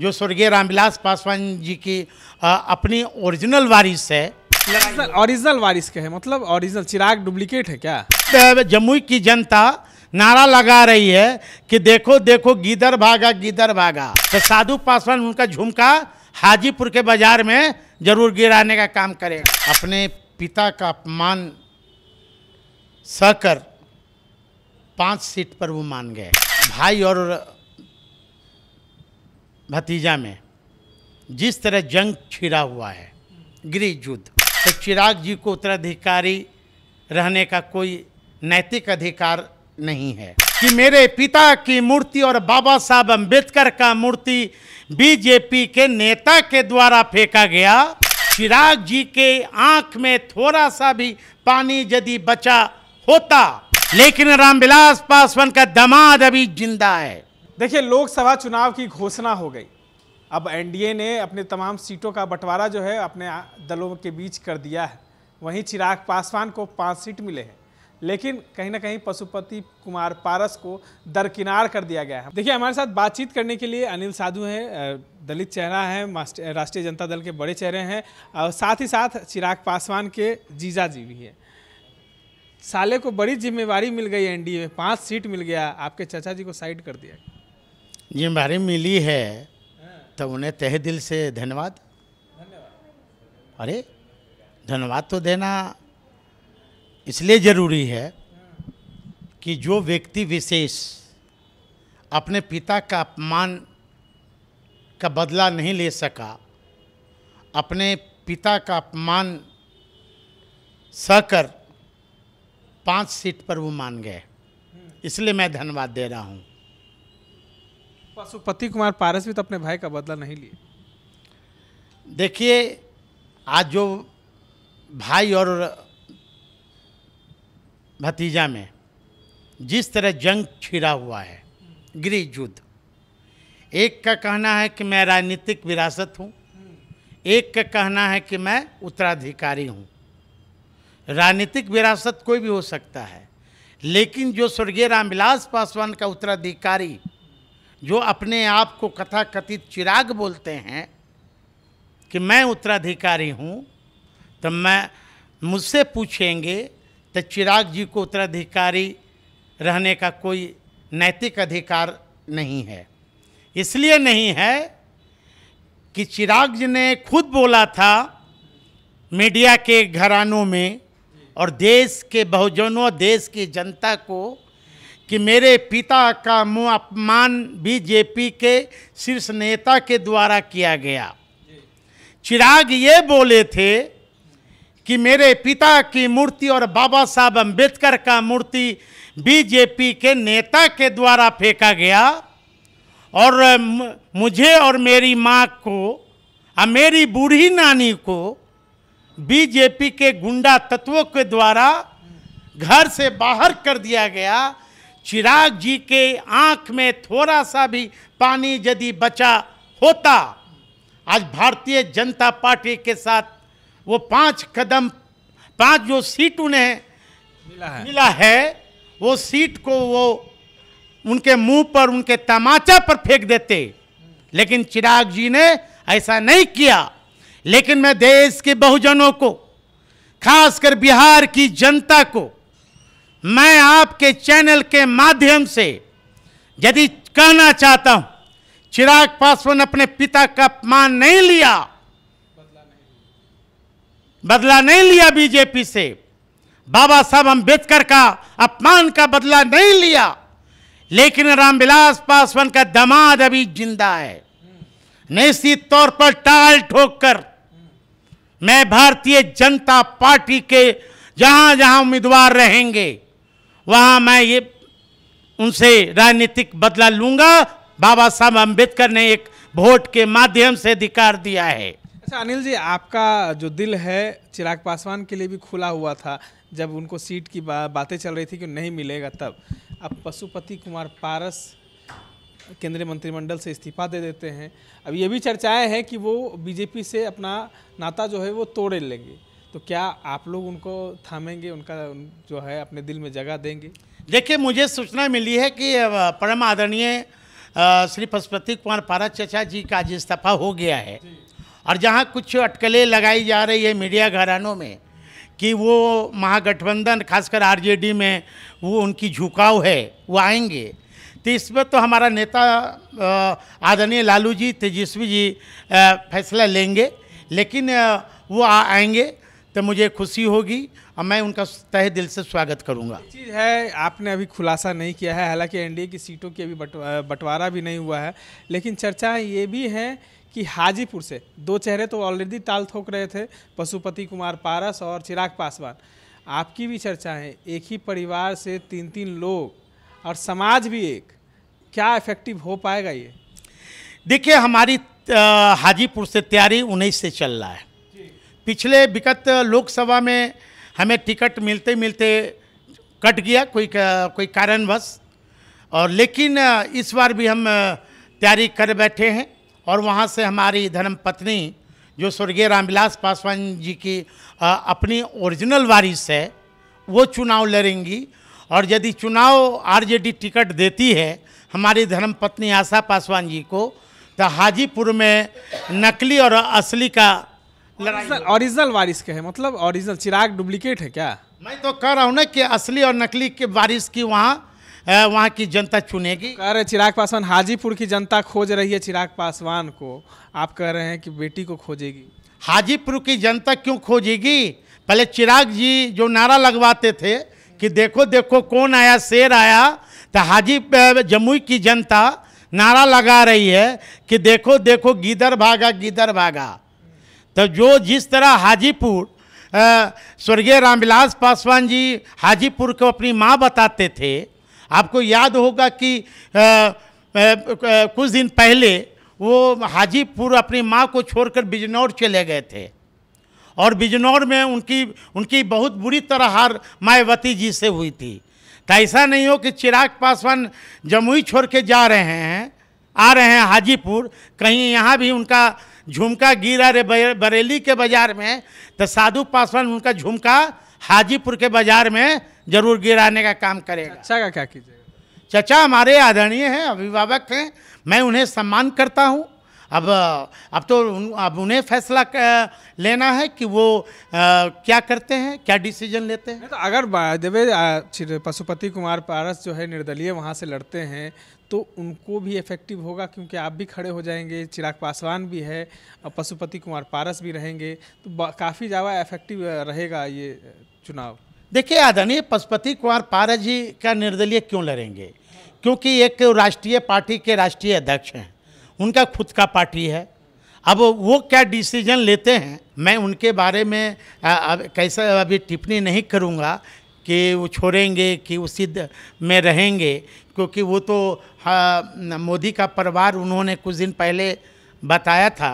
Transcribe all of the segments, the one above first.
जो स्वर्गीय रामविलास पासवान जी की आ, अपनी ओरिजिनल वारिस है ओरिजिनल वारिस के है मतलब ओरिजिनल चिराग डुप्लीकेट है क्या जम्मू की जनता नारा लगा रही है कि देखो देखो गीदर भागा गीदर भागा तो साधु पासवान उनका झुमका हाजीपुर के बाजार में जरूर गिराने का काम करेगा अपने पिता का अपमान सहकर पांच सीट पर वो मान गए भाई और भतीजा में जिस तरह जंग छिड़ा हुआ है गृह युद्ध तो चिराग जी को उत्तराधिकारी रहने का कोई नैतिक अधिकार नहीं है कि मेरे पिता की मूर्ति और बाबा साहब अम्बेडकर का मूर्ति बीजेपी के नेता के द्वारा फेंका गया चिराग जी के आंख में थोड़ा सा भी पानी यदि बचा होता लेकिन रामविलास पासवान का दमाद अभी जिंदा है देखिए लोकसभा चुनाव की घोषणा हो गई अब एनडीए ने अपने तमाम सीटों का बंटवारा जो है अपने दलों के बीच कर दिया है वहीं चिराग पासवान को पाँच सीट मिले हैं लेकिन कहीं ना कहीं पशुपति कुमार पारस को दरकिनार कर दिया गया है देखिए हमारे साथ बातचीत करने के लिए अनिल साधु हैं दलित चेहरा है राष्ट्रीय जनता दल के बड़े चेहरे हैं और साथ ही साथ चिराग पासवान के जीजा जी भी हैं साले को बड़ी जिम्मेवारी मिल गई एनडीए में पाँच सीट मिल गया आपके चाचा जी को साइड कर दिया जिम्मेवारी मिली है तो उन्हें तह दिल से धन्यवाद अरे धन्यवाद तो देना इसलिए ज़रूरी है कि जो व्यक्ति विशेष अपने पिता का अपमान का बदला नहीं ले सका अपने पिता का अपमान सहकर पांच सीट पर वो मान गए हम्म। इसलिए मैं धन्यवाद दे रहा हूँ पशुपति कुमार पारस भी तो अपने भाई का बदला नहीं लिए देखिए आज जो भाई और भतीजा में जिस तरह जंग छिड़ा हुआ है गृह युद्ध एक का कहना है कि मैं राजनीतिक विरासत हूँ एक का कहना है कि मैं उत्तराधिकारी हूँ राजनीतिक विरासत कोई भी हो सकता है लेकिन जो स्वर्गीय रामविलास पासवान का उत्तराधिकारी जो अपने आप को कथा कथित चिराग बोलते हैं कि मैं उत्तराधिकारी हूँ तो मैं मुझसे पूछेंगे तो चिराग जी को उत्तराधिकारी रहने का कोई नैतिक अधिकार नहीं है इसलिए नहीं है कि चिराग जी ने खुद बोला था मीडिया के घरानों में और देश के बहुजनों देश की जनता को कि मेरे पिता का मुँह अपमान बीजेपी के शीर्ष नेता के द्वारा किया गया चिराग ये बोले थे कि मेरे पिता की मूर्ति और बाबा साहब अम्बेडकर का मूर्ति बीजेपी के नेता के द्वारा फेंका गया और मुझे और मेरी माँ को और मेरी बूढ़ी नानी को बीजेपी के गुंडा तत्वों के द्वारा घर से बाहर कर दिया गया चिराग जी के आंख में थोड़ा सा भी पानी यदि बचा होता आज भारतीय जनता पार्टी के साथ वो पांच कदम पांच जो सीट उन्हें मिला है मिला है वो सीट को वो उनके मुंह पर उनके तमाचा पर फेंक देते लेकिन चिराग जी ने ऐसा नहीं किया लेकिन मैं देश के बहुजनों को खासकर बिहार की जनता को मैं आपके चैनल के माध्यम से यदि कहना चाहता हूं चिराग पासवान अपने पिता का अपमान नहीं लिया बदला नहीं लिया बीजेपी से बाबा साहब अंबेडकर का अपमान का बदला नहीं लिया लेकिन रामविलास पासवान का दमाद अभी जिंदा है निश्चित तौर पर टाल ठोक कर मैं भारतीय जनता पार्टी के जहां जहां उम्मीदवार रहेंगे वहाँ मैं ये उनसे राजनीतिक बदला लूँगा बाबा साहब अम्बेडकर ने एक वोट के माध्यम से अधिकार दिया है अच्छा अनिल जी आपका जो दिल है चिराग पासवान के लिए भी खुला हुआ था जब उनको सीट की बा, बातें चल रही थी कि नहीं मिलेगा तब अब पशुपति कुमार पारस केंद्रीय मंत्रिमंडल से इस्तीफा दे देते हैं अब ये भी चर्चाएं हैं कि वो बीजेपी से अपना नाता जो है वो तोड़े लेंगे तो क्या आप लोग उनको थामेंगे उनका जो है अपने दिल में जगह देंगे देखिए मुझे सूचना मिली है कि परम आदरणीय श्री पशुपति कुमार पारा चचा जी का आज इस्तीफा हो गया है और जहाँ कुछ अटकलें लगाई जा रही है मीडिया घरानों में कि वो महागठबंधन खासकर आरजेडी में वो उनकी झुकाव है वो आएंगे तो इसमें तो हमारा नेता आदरणीय लालू जी तेजस्वी जी फैसला लेंगे लेकिन वो आएंगे तो मुझे खुशी होगी और मैं उनका तहे दिल से स्वागत करूंगा। चीज़ है आपने अभी खुलासा नहीं किया है हालांकि एनडीए की सीटों की अभी बंटवारा भी नहीं हुआ है लेकिन चर्चा ये भी है कि हाजीपुर से दो चेहरे तो ऑलरेडी ताल ठोक रहे थे पशुपति कुमार पारस और चिराग पासवान आपकी भी चर्चा है एक ही परिवार से तीन तीन लोग और समाज भी एक क्या इफेक्टिव हो पाएगा ये देखिए हमारी हाजीपुर से तैयारी उन्नीस से चल रहा है पिछले विगत लोकसभा में हमें टिकट मिलते मिलते कट गया कोई कोई कारणवश और लेकिन इस बार भी हम तैयारी कर बैठे हैं और वहाँ से हमारी धर्म पत्नी जो स्वर्गीय रामविलास पासवान जी की अपनी ओरिजिनल वारिस है वो चुनाव लड़ेंगी और यदि चुनाव आरजेडी टिकट देती है हमारी धर्मपत्नी आशा पासवान जी को तो हाजीपुर में नकली और असली का ओरिजिनल वारिस के है मतलब ओरिजिनल चिराग डुप्लीकेट है क्या मैं तो कह रहा हूँ ना कि असली और नकली के वारिस की वहाँ वहाँ की जनता चुनेगी कह रहे चिराग पासवान हाजीपुर की जनता खोज रही है चिराग पासवान को आप कह रहे हैं कि बेटी को खोजेगी हाजीपुर की जनता क्यों खोजेगी पहले चिराग जी जो नारा लगवाते थे कि देखो देखो कौन आया शेर आया तो हाजी जमुई की जनता नारा लगा रही है कि देखो देखो गीदर भागा गीदर भागा तो जो जिस तरह हाजीपुर स्वर्गीय रामविलास पासवान जी हाजीपुर को अपनी माँ बताते थे आपको याद होगा कि आ, आ, कुछ दिन पहले वो हाजीपुर अपनी माँ को छोड़कर बिजनौर चले गए थे और बिजनौर में उनकी उनकी बहुत बुरी तरह हार मायावती जी से हुई थी तो ऐसा नहीं हो कि चिराग पासवान जमुई छोड़ के जा रहे हैं आ रहे हैं हाजीपुर कहीं यहाँ भी उनका झुमका गिरा रे बरेली के बाजार में तो साधु पासवान उनका झुमका हाजीपुर के बाजार में जरूर गिराने का काम करेगा अच्छा का क्या कीजिएगा चचा हमारे आदरणीय हैं अभिभावक हैं मैं उन्हें सम्मान करता हूँ अब अब तो अब उन्हें फैसला लेना है कि वो आ, क्या करते हैं क्या डिसीजन लेते हैं तो अगर देवे पशुपति कुमार पारस जो है निर्दलीय वहाँ से लड़ते हैं तो उनको भी इफेक्टिव होगा क्योंकि आप भी खड़े हो जाएंगे चिराग पासवान भी है और पशुपति कुमार पारस भी रहेंगे तो काफ़ी ज़्यादा इफेक्टिव रहेगा ये चुनाव देखिए आदरणीय पशुपति कुमार पारस जी का निर्दलीय क्यों लड़ेंगे क्योंकि एक राष्ट्रीय पार्टी के राष्ट्रीय अध्यक्ष हैं उनका खुद का पार्टी है अब वो क्या डिसीजन लेते हैं मैं उनके बारे में कैसा अभी टिप्पणी नहीं करूँगा कि वो छोड़ेंगे कि वो सिद्ध में रहेंगे क्योंकि वो तो मोदी का परिवार उन्होंने कुछ दिन पहले बताया था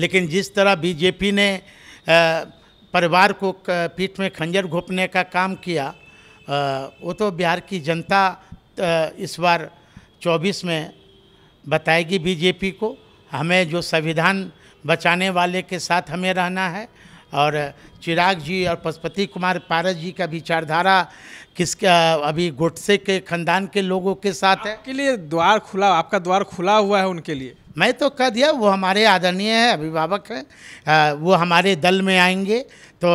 लेकिन जिस तरह बीजेपी ने परिवार को पीठ में खंजर घोपने का काम किया वो तो बिहार की जनता इस बार 24 में बताएगी बीजेपी को हमें जो संविधान बचाने वाले के साथ हमें रहना है और चिराग जी और पशुपति कुमार पारस जी का विचारधारा किस अभी गोटसे के खानदान के लोगों के साथ है के लिए द्वार खुला आपका द्वार खुला हुआ है उनके लिए मैं तो कह दिया वो हमारे आदरणीय है अभिभावक है वो हमारे दल में आएंगे तो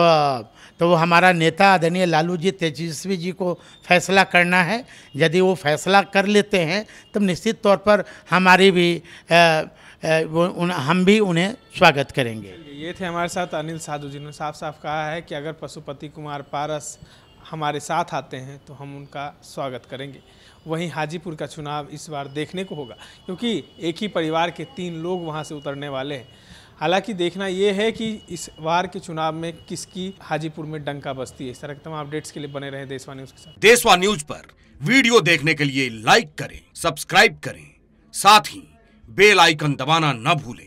तो वो हमारा नेता आदरणीय लालू जी तेजस्वी जी को फैसला करना है यदि वो फैसला कर लेते हैं तो निश्चित तौर पर हमारी भी आ, उन, हम भी उन्हें स्वागत करेंगे ये थे हमारे साथ अनिल साधु जी ने साफ साफ कहा है कि अगर पशुपति कुमार पारस हमारे साथ आते हैं तो हम उनका स्वागत करेंगे वहीं हाजीपुर का चुनाव इस बार देखने को होगा क्योंकि एक ही परिवार के तीन लोग वहाँ से उतरने वाले हैं हालांकि देखना ये है कि इस बार के चुनाव में किसकी हाजीपुर में डंका बसती है इस तरह के तमाम अपडेट्स के लिए बने रहे देशवा न्यूज के साथ देशवा न्यूज पर वीडियो देखने के लिए लाइक करें सब्सक्राइब करें साथ ही बेल आइकन दबाना न भूलें